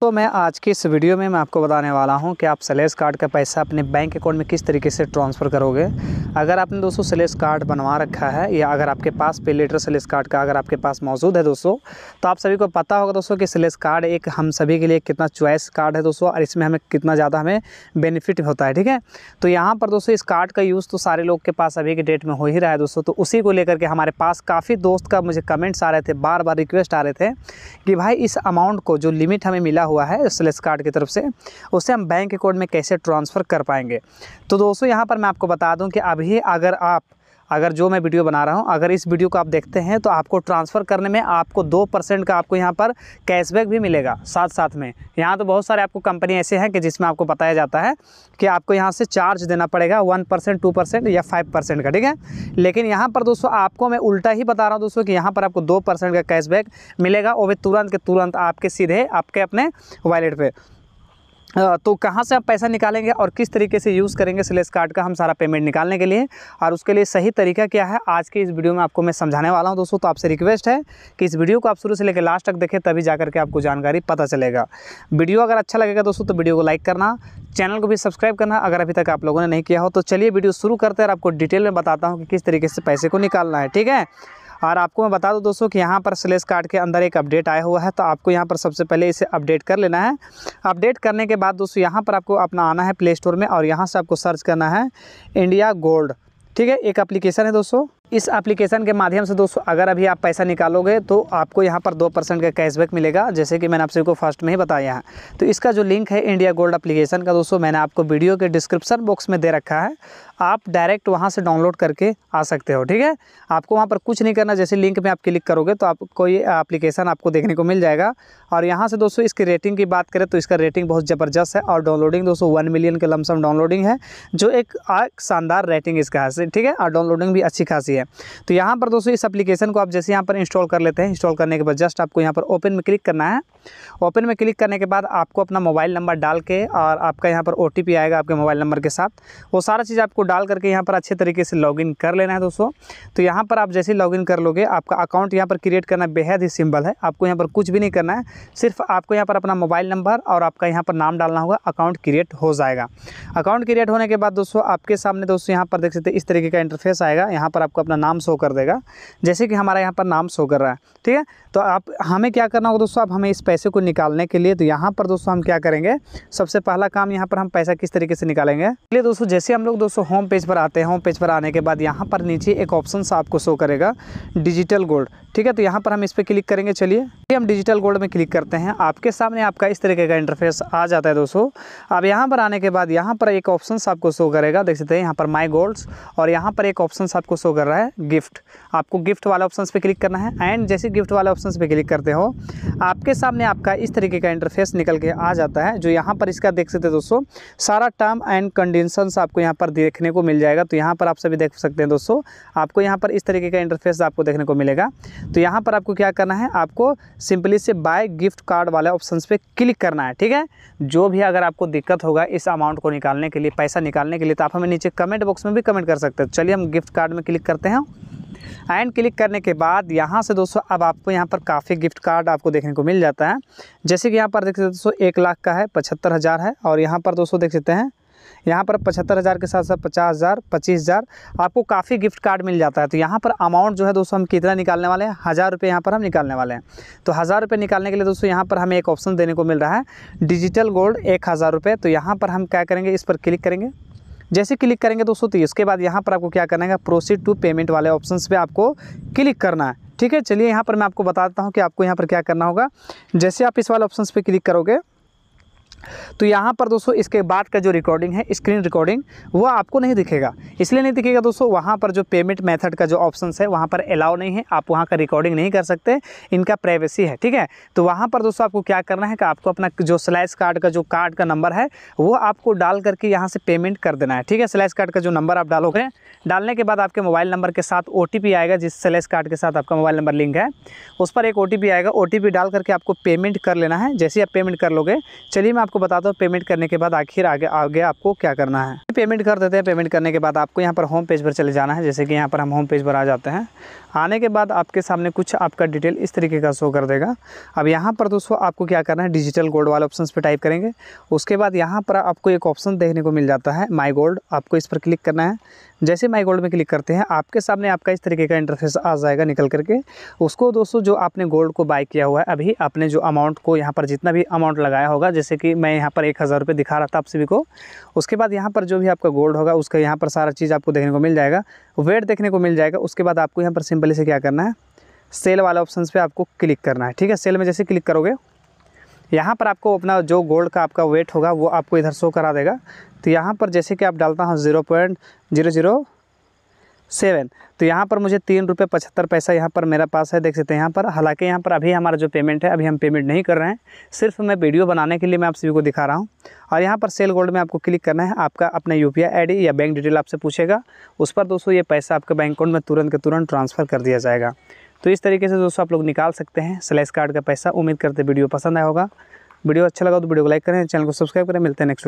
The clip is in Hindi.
तो मैं आज की इस वीडियो में मैं आपको बताने वाला हूं कि आप सलेस कार्ड का पैसा अपने बैंक अकाउंट में किस तरीके से ट्रांसफ़र करोगे अगर आपने दोस्तों सलेस कार्ड बनवा रखा है या अगर आपके पास पे लेटर सलेस कार्ड का अगर आपके पास मौजूद है दोस्तों तो आप सभी को पता होगा दोस्तों कि सलेस कार्ड एक हम सभी के लिए कितना चॉइस कार्ड है दोस्तों और इसमें हमें कितना ज़्यादा हमें बेनिफिट होता है ठीक है तो यहाँ पर दोस्तों इस कार्ड का यूज़ तो सारे लोग के पास अभी के डेट में हो ही रहा है दोस्तों तो उसी को लेकर के हमारे पास काफ़ी दोस्त का मुझे कमेंट्स आ रहे थे बार बार रिक्वेस्ट आ रहे थे कि भाई इस अमाउंट को जो लिमिट हमें मिला हुआ है स्लेस कार्ड की तरफ से उसे हम बैंक अकाउंट में कैसे ट्रांसफ़र कर पाएंगे तो दोस्तों यहाँ पर मैं आपको बता दूँ कि अभी अगर आप अगर जो मैं वीडियो बना रहा हूँ अगर इस वीडियो को आप देखते हैं तो आपको ट्रांसफ़र करने में आपको दो परसेंट का आपको यहाँ पर कैशबैक भी मिलेगा साथ साथ में यहाँ तो बहुत सारे आपको कंपनी ऐसे हैं कि जिसमें आपको बताया जाता है कि आपको यहाँ से चार्ज देना पड़ेगा वन परसेंट टू परसेंट या फाइव परसेंट का ठीक है लेकिन यहाँ पर दोस्तों आपको मैं उल्टा ही बता रहा हूँ दोस्तों कि यहाँ पर आपको दो परसेंट का कैशबैक मिलेगा वो भी तुरंत के तुरंत आपके सीधे आपके अपने वॉलेट पर तो कहाँ से आप पैसा निकालेंगे और किस तरीके से यूज़ करेंगे स्लेस कार्ड का हम सारा पेमेंट निकालने के लिए और उसके लिए सही तरीका क्या है आज के इस वीडियो में आपको मैं समझाने वाला हूँ दोस्तों तो आपसे रिक्वेस्ट है कि इस वीडियो को आप शुरू से लेकर लास्ट तक देखें तभी जा करके आपको जानकारी पता चलेगा वीडियो अगर अच्छा लगेगा दोस्तों तो वीडियो को लाइक करना चैनल को भी सब्सक्राइब करना अगर अभी तक आप लोगों ने नहीं किया हो तो चलिए वीडियो शुरू करते हैं और आपको डिटेल में बताता हूँ कि किस तरीके से पैसे को निकालना है ठीक है और आपको मैं बता दूँ दोस्तों कि यहाँ पर स्लेस कार्ड के अंदर एक अपडेट आया हुआ है तो आपको यहाँ पर सबसे पहले इसे अपडेट कर लेना है अपडेट करने के बाद दोस्तों यहाँ पर आपको अपना आना है प्ले स्टोर में और यहाँ से आपको सर्च करना है इंडिया गोल्ड ठीक है एक अप्लीकेशन है दोस्तों इस एप्लीकेशन के माध्यम से दोस्तों अगर अभी आप पैसा निकालोगे तो आपको यहाँ पर दो परसेंट का कैशबैक मिलेगा जैसे कि मैंने आप को फर्स्ट में ही बताया है तो इसका जो लिंक है इंडिया गोल्ड एप्लीकेशन का दोस्तों मैंने आपको वीडियो के डिस्क्रिप्शन बॉक्स में दे रखा है आप डायरेक्ट वहाँ से डाउनलोड करके आ सकते हो ठीक है आपको वहाँ पर कुछ नहीं करना जैसे लिंक में आप क्लिक करोगे तो आपको ये एप्लीकेशन आपको देखने को मिल जाएगा और यहाँ से दोस्तों इसकी रेटिंग की बात करें तो इसका रेटिंग बहुत ज़बरदस्त है और डाउनलोडिंग दोस्तों वन मिलियन के लमसम डाउनलोडिंग है जो एक शानदार रेटिंग इसका है ठीक है और डाउनलोडिंग भी अच्छी खासी है तो यहाँ पर दोस्तों इस एप्लीकेशन को आप जैसे यहाँ पर इंस्टॉल कर लेते हैं इंस्टॉल करने के बाद जस्ट आपको यहाँ पर ओपन में क्लिक करना है ओपन में क्लिक करने के बाद आपको अपना मोबाइल नंबर डाल के और आपका यहाँ पर ओ आएगा आपके मोबाइल नंबर के साथ वो सारा चीज़ आपको डाल करके यहाँ पर अच्छे तरीके से लॉगिन कर लेना है दोस्तों तो यहाँ पर आप जैसे लॉगिन कर लोगे आपका अकाउंट यहाँ पर क्रिएट करना बेहद ही सिंपल है आपको यहाँ पर कुछ भी नहीं करना है सिर्फ आपको यहाँ पर अपना मोबाइल नंबर और आपका यहाँ पर नाम डालना होगा अकाउंट क्रिएट हो जाएगा अकाउंट क्रिएट होने के बाद दोस्तों आपके सामने दोस्तों यहाँ पर देख सकते इस तरीके का इंटरफेस आएगा यहाँ पर आपको अपना नाम शो कर देगा जैसे कि हमारा यहाँ पर नाम शो कर रहा है ठीक है तो आप हमें क्या करना होगा दोस्तों आप हमें इस पैसे को निकालने के लिए तो यहाँ पर दोस्तों हम क्या करेंगे सबसे पहला काम यहाँ पर हम पैसा किस तरीके से निकालेंगे चलिए दोस्तों जैसे हम लोग दोस्तों होम पेज पर आते हैं होम पेज पर आने के बाद यहाँ पर नीचे एक ऑप्शन आपको शो करेगा डिजिटल गोल्ड ठीक है तो यहाँ पर हम इस पर क्लिक करेंगे चलिए हम डिजिटल गोल्ड में क्लिक करते हैं आपके सामने आपका इस तरीके का इंटरफेस आ जाता है दोस्तों अब यहाँ पर आने के बाद यहाँ पर एक ऑप्शन आपको शो करेगा देख सकते हैं यहाँ पर माई गोल्ड्स और यहाँ पर एक ऑप्शन आपको शो कर रहा है गिफ्ट आपको गिफ्ट वाले ऑप्शन पर क्लिक करना है एंड जैसे गिफ्ट वाले ऑप्शन पर क्लिक करते हो आपके सामने आपका इस तरीके का इंटरफेस निकल के आ जाता है जो यहाँ पर इसका देख सकते हैं दोस्तों सारा टर्म एंड कंडीशंस आपको यहाँ पर देखने को मिल जाएगा तो यहाँ पर आप सभी देख सकते हैं दोस्तों आपको यहाँ पर इस तरीके का इंटरफेस आपको देखने को मिलेगा तो यहाँ पर आपको क्या करना है आपको सिंपली से बाय गिफ्ट कार्ड वाले ऑप्शन पर क्लिक करना है ठीक है जो भी अगर आपको दिक्कत होगा इस अमाउंट को निकालने के लिए पैसा निकालने के लिए तो आप हमें नीचे कमेंट बॉक्स में भी कमेंट कर सकते हैं चलिए हम गिफ्ट कार्ड में क्लिक करते हैं एंड क्लिक करने के बाद यहाँ से दोस्तों अब आपको यहाँ पर काफ़ी गिफ्ट कार्ड आपको देखने को मिल जाता है जैसे कि यहाँ पर देख सकते दोस्तों एक लाख का है पचहत्तर हज़ार है और यहाँ पर दोस्तों देख सकते हैं यहाँ पर पचहत्तर हज़ार के साथ साथ पचास हज़ार पच्चीस हज़ार आपको काफ़ी गिफ्ट कार्ड मिल जाता है तो यहाँ पर अमाउंट जो है दोस्तों हम कितना निकालने वाले हैं हज़ार रुपये यहाँ पर हम निकालने वाले हैं तो हज़ार रुपये निकालने के लिए दोस्तों यहाँ पर हमें एक ऑप्शन देने को मिल रहा है डिजिटल गोल्ड एक हज़ार रुपये तो यहाँ पर हम क्या करेंगे इस पर क्लिक करेंगे जैसे क्लिक करेंगे दोस्तों तो इसके बाद यहाँ पर आपको क्या करना है प्रोसीड टू पेमेंट वाले ऑप्शन पर आपको क्लिक करना है ठीक है चलिए यहाँ पर मैं आपको बताता हूँ कि आपको यहाँ पर क्या करना होगा जैसे आप इस वाले ऑप्शन पर क्लिक करोगे तो यहाँ पर दोस्तों इसके बाद का जो रिकॉर्डिंग है स्क्रीन रिकॉर्डिंग वह आपको नहीं दिखेगा इसलिए नहीं दिखेगा दोस्तों वहाँ पर जो पेमेंट मेथड का जो ऑप्शन है वहाँ पर अलाउ नहीं है आप वहाँ का रिकॉर्डिंग नहीं कर सकते इनका प्राइवेसी है ठीक है तो वहाँ पर दोस्तों आपको क्या करना है कि आपको अपना जो स्लैश कार्ड का जो कार्ड का नंबर है वो आपको डाल करके यहाँ से पेमेंट कर देना है ठीक है स्लैश कार्ड का जो नंबर आप डालोगे डालने के बाद आपके मोबाइल नंबर के साथ ओ आएगा जिस स्लैश कार्ड के साथ आपका मोबाइल नंबर लिंक है उस पर एक ओ आएगा ओ डाल करके आपको पेमेंट कर लेना है जैसे आप पेमेंट कर लोगे चलिए मैं आपको बताता हूँ पेमेंट करने के बाद आखिर आगे आगे आपको क्या करना है पेमेंट कर देते हैं पेमेंट करने के बाद आपको यहाँ पर होम पेज पर चले जाना है जैसे कि यहाँ पर हम होम पेज पर आ जाते हैं आने के बाद आपके सामने कुछ आपका डिटेल इस तरीके का शो कर देगा अब यहाँ पर दोस्तों आपको क्या करना है डिजिटल गोल्ड वाले ऑप्शन पर टाइप करेंगे उसके बाद यहाँ पर आपको एक ऑप्शन देखने को मिल जाता है माई गोल्ड आपको इस पर क्लिक करना है जैसे माई गोल्ड में क्लिक करते हैं आपके सामने आपका इस तरीके का इंटरफेस आ जाएगा निकल करके उसको दोस्तों जो आपने गोल्ड को बाई किया हुआ है अभी आपने जो अमाउंट को यहाँ पर जितना भी अमाउंट लगाया होगा जैसे कि मैं यहाँ पर एक हज़ार रुपये दिखा रहा था आप सभी को उसके बाद यहाँ पर जो भी आपका गोल्ड होगा उसका यहाँ पर सारा चीज़ आपको देखने को मिल जाएगा वेट देखने को मिल जाएगा उसके बाद आपको यहाँ पर सिंपली से क्या करना है सेल वाला ऑप्शन पर आपको क्लिक करना है ठीक है सेल में जैसे क्लिक करोगे यहाँ पर आपको अपना जो गोल्ड का आपका वेट होगा वो आपको इधर शो करा देगा तो यहाँ पर जैसे कि आप डालता हूँ zero point zero zero seven तो यहाँ पर मुझे तीन रुपये पचहत्तर पैसा यहाँ पर मेरा पास है देख सकते हैं यहाँ पर हालांकि यहाँ पर अभी हमारा जो पेमेंट है अभी हम पेमेंट नहीं कर रहे हैं सिर्फ मैं वीडियो बनाने के लिए मैं आप सभी को दिखा रहा हूँ और यहाँ पर सेल गोल्ड में आपको क्लिक करना है आपका अपना यू पी या बैंक डिटेल आपसे पूछेगा उस पर दोस्तों ये पैसा आपके बैंक अकाउंट में तुरंत के तुरंत ट्रांसफ़र कर दिया जाएगा तो इस तरीके से दोस्तों आप लोग निकाल सकते हैं स्लैश कार्ड का पैसा उम्मीद करते वीडियो पसंद आया होगा वीडियो अच्छा लगा तो वीडियो को लाइक करें चैनल को सब्सक्राइब करें मिलते हैं नेक्स्ट